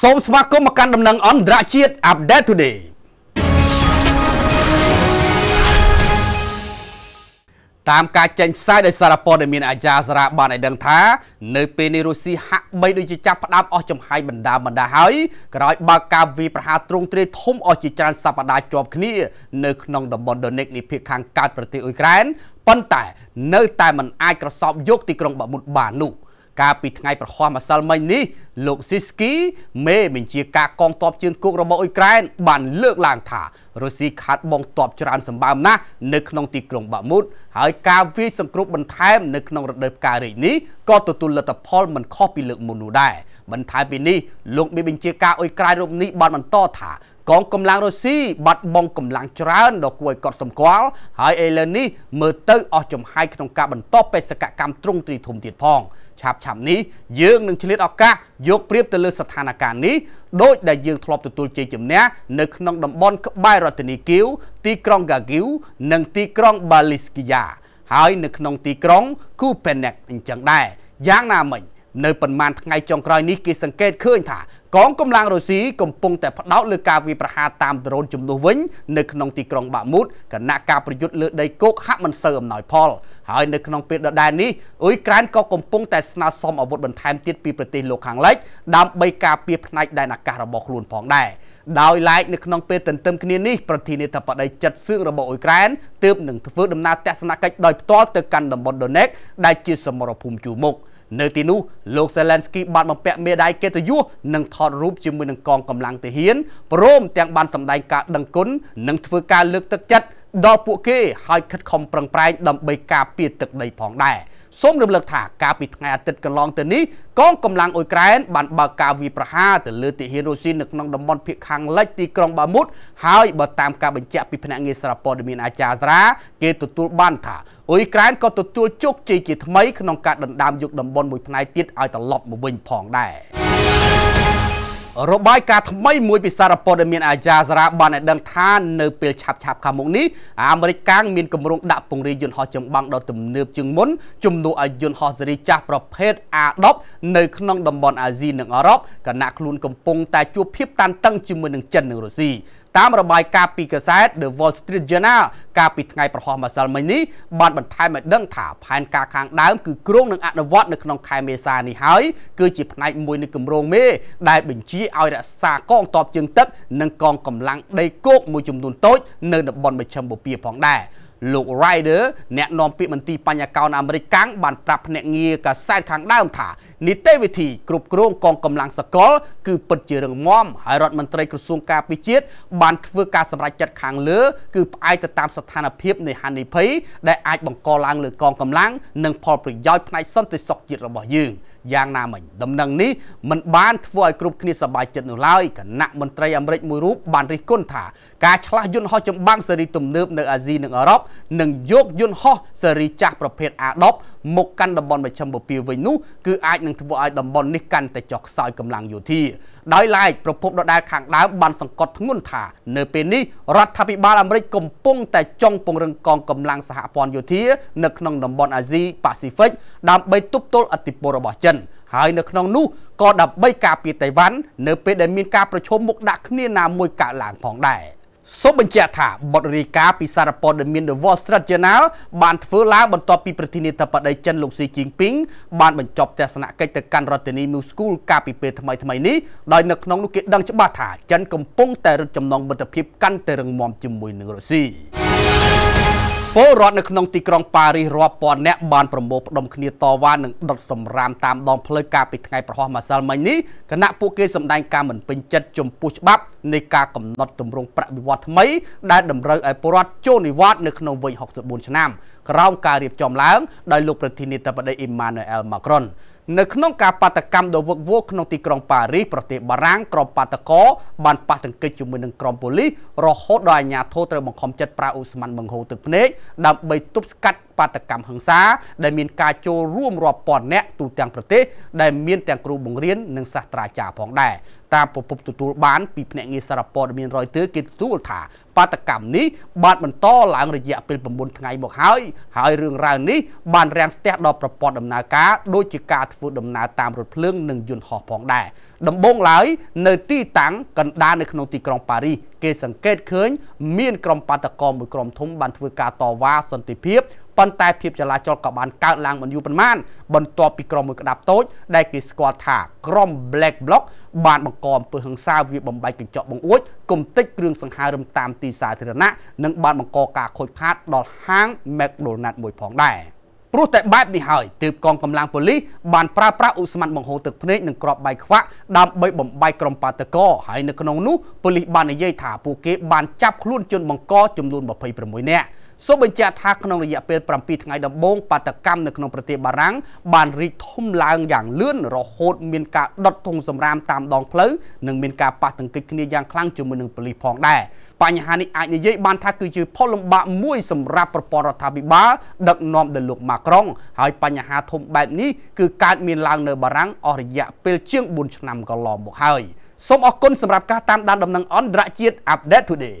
សូមស្វាគមន៍មកកាន់ដំណឹងអន្តរជាតិ Update Today តាមការចេញផ្សាយដោយសារព័ត៌មានអាយ៉ាសារ៉ាបានឲ្យដឹងថានៅពេលនេះរុស្ស៊ីហាក់បីដូចជាចាប់ផ្ដើមអស់ចំហាយបណ្ដាបណ្ដាហើយ ក្រោយបើកការវាយប្រហារទ្រង់ទ្រាយធំអស់ជាច្រើនសប្ដាហ៍ជាប់គ្នានៅក្នុងតំបន់ Donetsk នៃភាគខាងកើតប្រទេសអ៊ុយក្រែនប៉ុន្តែនៅតែមិនអាចក្រសោបយកទីក្រុងបាមុតបាននោះ។កាលពីថ្ងៃប្រហោះម្សិលមិញនេះលោកស៊ីស្គីមេបញ្ជាការកងទ័ពជើងគោករបស់អ៊ុយក្រែនបានលើកឡើងថារុស្ស៊ីខាត់បងទ័ពច្រើនសម្បើមណាស់នៅក្នុងទីក្រុងបាមូតហើយការវាយសង្គ្រោះបន្ថែមនៅក្នុងរដូវផ្ការីកនេះក៏ទទួលលទ្ធផលមិនខុសពីលើកមុននោះដែរបន្ថែមពីនេះលោកមេបញ្ជាការអ៊ុយក្រែនរូបនេះបានបន្តថាកងកម្លាំងរុស្ស៊ីបាត់បង់កម្លាំងច្រើនដល់គួរឲ្យកត់សម្គាល់ ហើយឥឡូវនេះមើលទៅអស់ចំហាយក្នុងការបន្តបេសកកម្មទ្រង់ទ្រីធំទៀតផងឆាប់ឆាប់នេះយើងនឹងឆ្លៀតឱកាសយកប្រៀបទៅលើស្ថានភាពនេះដោយដែលយើងធ្លាប់ទទួលជ័យជំនះនៅក្នុងតំបន់ក្បែររដ្ឋធានីគៀវទីក្រុងហ្គាគៀវនិងទីក្រុង បាលីស្គីយ៉ាហើយ នៅក្នុង ទីក្រុងគូពេនិកអញ្ចឹងដែរយ៉ាងណាមិញនៅប៉ុន្មានថ្ងៃចុងក្រោយនេះគេសង្កេតឃើញថា កងកម្លាំងរុស្ស៊ីកំពុងតែផ្ដោតលើការវាយប្រហារតាមដ្រូនជំនួសវិញនៅក្នុងទីក្រុងបាក់មូតគណៈការប្រយុទ្ធលើដីគោកហាក់មិនសូវអំណោយផល ហើយនៅក្នុងពេលដដែលនេះអ៊ុយក្រែនក៏កំពុងតែស្នើសុំអាវុធបន្ថែមទៀតពីប្រទេសលោកខាងលិចដើម្បីការពារផ្នែកដែនអាកាសរបស់ខ្លួនផងដែរដោយឡែកនៅក្នុងពេលទន្ទឹមគ្នានេះប្រធានាធិបតីចិត្តសឹករបស់អ៊ុយក្រែនទើបនឹងធ្វើដំណើរទស្សនកិច្ចដោយផ្ទាល់ទៅកាន់តំបន់ដូនេកដែលជាសមរភូមិជួរមុខ។នៅទីនោះលោក Zelensky បានបំពាក់មេដាយកិត្តិយសនិងថតរូបជាមួយនឹងកងកម្លាំងទាហានព្រមទាំងបានសម្ដែងការដឹងគុណនិងធ្វើការលើកទឹកចិត្តដល់ពួកគេហើយខិតខំប្រឹងប្រែងដើម្បីការពារទឹកដី ផងដែរសូមរំលឹកថាកាលពីថ្ងៃអាទិត្យកន្លងទៅនេះកងកម្លាំងអ៊ុយក្រែន បានបើកការវាយប្រហារទៅលើទាហានរុស្ស៊ីនៅក្នុងតំបន់ភាគខាងលិចទីក្រុងបាមុតហើយបើតាមការបញ្ជាក់ពីភ្នាក់ងារសារព័ត៌មានអាចារ្យរាគេទទួលបានថាអ៊ុយក្រែនក៏ទទួលជោគជ័យជាថ្មីក្នុងការដណ្ដើមយកតំបន់មួយផ្នែកទៀតឲ្យត្រឡប់មកវិញផងដែររបាយការណ៍ថ្មីមួយពីសារព័ត៌មានអាយ៉ាសារ៉ាបានឲ្យដឹងថានៅពេលឆាប់ឆាប់ខាងមុខនេះអាមេរិកកាំងមានគម្រោងដាក់ពង្រាយយន្តហោះចម្បាំងដល់ទំនើបជាងមុនជំនួសឲ្យយន្តហោះស៊េរីចាស់ប្រភេទ A10 នៅក្នុងតំបន់អាស៊ីនិងអឺរ៉ុបគណៈខ្លួនកំពុងតែជួបភាពតានតឹងជាមួយនឹងចិននិងរុស្ស៊ីតាមរបាយការណ៍ពីកាសែត The Wall Street Journal កាលពីថ្ងៃប្រហោះម្សិលមិញនេះបានបន្ថែមឲ្យដឹងថាផែនការខាងដើមគឺគ្រោងនឹងអនុវត្តនៅក្នុងខែមេសានេះហើយគឺជាផ្នែកមួយនៃគម្រោងមេ ដែលបញ្ជាឲ្យរក្សាកងទ័ពជើងទឹកនិងកងកម្លាំងដីគោកមួយចំនួនតូចនៅតំបន់មជ្ឈិមបូព៌ាផងដែរលោក Ryder អ្នកនាំពាក្យមន្ត្រីបញ្ញកោនអាមេរិកកាំងបានប្រាប់ភ្នាក់ងារកាសែតខាងដើមថានីតិវិធីគ្រប់គ្រងកងកម្លាំងសកល គឺពិតជារឿងមមហើយរដ្ឋមន្ត្រីក្រសួងការពារជាតិបានធ្វើការសម្រេចចិត្តខាង លើគឺផ្អែកទៅតាមស្ថានភាពនៃហានិភ័យដែលអាចបង្កឡើងលើកងកម្លាំងនិងផលប្រយោជន៍ផ្នែកសន្តិសុខជាតិរបស់យើងយ៉ាងណាមិញដំណឹងនេះมันបានធ្វើឲ្យគ្រប់គ្នាសប្បាយចិត្តនោះឡើយគណៈមន្ត្រីអាមេរិកមួយរូបបានរិះគន់ថាការឆ្លាស់យន្តហោះចម្បាំងសេរីទំនើប នៅអាស៊ីនិងអឺរ៉ុបនិងយកយន្តហោះសេរីចាស់ប្រភេទ A10 មកកាន់តំបន់មជ្ឈមបពាវវិញនោះគឺអាចនឹងធ្វើឲ្យតំបន់នេះកាន់តែចុះខ្សោយកម្លាំងយោធាដោយឡែកប្រពន្ធដដែលខាងដើមបានសង្កត់ធ្ងន់ថានៅពេលនេះរដ្ឋាភិបាលអាមេរិកកំពុងតែចង់ពង្រឹងកងកម្លាំងសហព័ន្ធយោធា នៅក្នុងតំបន់អាស៊ីប៉ាស៊ីហ្វិកដើម្បីទប់ទល់អធិបតេយ្យរបស់ចិនហើយនៅក្នុងនោះក៏ដើម្បីការពារតៃវ៉ាន់នៅពេលដែលមានការប្រឈមមុខដាក់គ្នាណាមួយកើតឡើងផងដែរ។សូមបញ្ជាក់ថាបទរាយការណ៍ពីសារព័ត៌មាន The Wall Street Journal បានធ្វើឡើងបន្ទាប់ពីប្រធានាធិបតីចិនលោកស៊ីជីងពីងបានបញ្ចប់ទស្សនកិច្ចទៅកាន់រដ្ឋធានី Moscow កាលពីពេលថ្មីថ្មីនេះដោយនៅក្នុងនោះគេដឹងច្បាស់ថាចិនកំពុងតែរឹតចំណងមិត្តភាពកាន់តែរឹងមាំជាមួយនឹងរុស្ស៊ីពលរដ្ឋនៅក្នុងទីក្រុងប៉ារីសរាប់ពាន់នាក់បានប្រមូលផ្ដុំគ្នាតវ៉ានិងដុតសម្រាមតាមដងផ្លូវកាលពីថ្ងៃប្រហោះម្សិលមិញនេះគណៈពួកគេសម្ដែងការមិនពេញចិត្តចំពោះច្បាប់នៃការកំណត់ទម្រង់ប្រាក់បៀវត្សថ្មីដែលតម្រូវឲ្យពលរដ្ឋចូលនិវត្តន៍នៅក្នុងវ័យ64ឆ្នាំក្រោមការរៀបចំឡើងដោយលោកប្រធានាធិបតីអ៊ីម៉ានូអែលម៉ាក្រុននៅក្នុងការបាតកម្មដ៏វឹកវរក្នុងទីក្រុងប៉ារីសប្រទេសបារាំងក្រុមបាតកោបានប៉ះទង្គិចជាមួយនឹងក្រុមប៉ូលីសរហូតដល់អាជ្ញាធរត្រូវបង្ខំចិត្តប្រើឧស្ម័នបង្ហូរទឹកភ្នែកដើម្បីទប់ស្កាត់បាតកម្មហិង្សាដែលមានការចូលរួមរាប់ពាន់នាក់ទូទាំងប្រទេសដែលមានទាំងគ្រូបង្រៀននិងសាស្ត្រាចារ្យផងដែរតាមប្រពន្ធទទួលបាន ពីភ្នាក់ងារសារព័ត៌មានរយទ័រគេទទួលថាបាតកម្មនេះបានបន្តឡើងរយៈពេល9ថ្ងៃមកហើយហើយរឿងរ៉ាវនេះបានរាំងស្ទះដល់ប្រព័ន្ធដំណើរការដូចជាការធ្វើដំណើរតាមរថភ្លើងនិងយន្តហោះផងដែរដំបូងឡើយនៅទីតាំងកណ្ដាលនៅក្នុងទីក្រុងប៉ារីសគេសង្កេតឃើញ មានក្រុមបាតកោមួយក្រុមធំបានធ្វើការតវ៉ាសន្តិភាពប៉ុន្តែភាពចលាចលក៏បានកើតឡើងមិនយូរប៉ុន្មានបន្ទាប់ពីក្រុមមួយក្តាប់តូចដែលគេស្គាល់ថាក្រុម Black Bloc បានបង្កអំពើហិង្សាវាបំបែកកញ្ចក់បង្អួចគំទេចគ្រឿងសង្ហារឹមតាមទីសាធារណៈនិង បានបង្កការខូចខាតដល់ហាង McDonald មួយផងដែរ។ព្រោះតែបែបនេះហើយទើបកងកម្លាំងប៉ូលីសបានប្រើប្រាស់ឧស្ម័នបង្ហូរទឹកភ្នែកនិងក្របបាយខ្វាក់ដើម្បីបំបាយក្រុមបាតកោហើយនៅក្នុងនោះប៉ូលីសបាននិយាយថាពួកគេបានចាប់ខ្លួនជនបង្កចំនួន26នាក់សូមបញ្ជាក់ថាក្នុងរយៈពេល7ថ្ងៃដំបូងបាតកម្មនៅក្នុងប្រទេសបារាំងបានរីកធំឡើងយ៉ាងលឿនរហូតមានការដុតធុងសំរាមតាមដងផ្លូវនិងមានការប៉ះទង្គិចគ្នាយ៉ាងខ្លាំងជាមួយនឹងប៉ូលីសផងដែរបញ្ហានេះអាចនិយាយបានថាគឺជាផលលំបាកមួយសម្រាប់ប្រព័ន្ធរដ្ឋាភិបាលដឹកនាំដោយលោកម៉ាក្រុងហើយបញ្ហាធំបែបនេះគឺកើតមានឡើងនៅបារាំងអស់រយៈពេលជាង4ឆ្នាំកន្លងមកហើយសូមអរគុណសម្រាប់ការតាមដានដំណឹង អន្តរជាតិ Update Today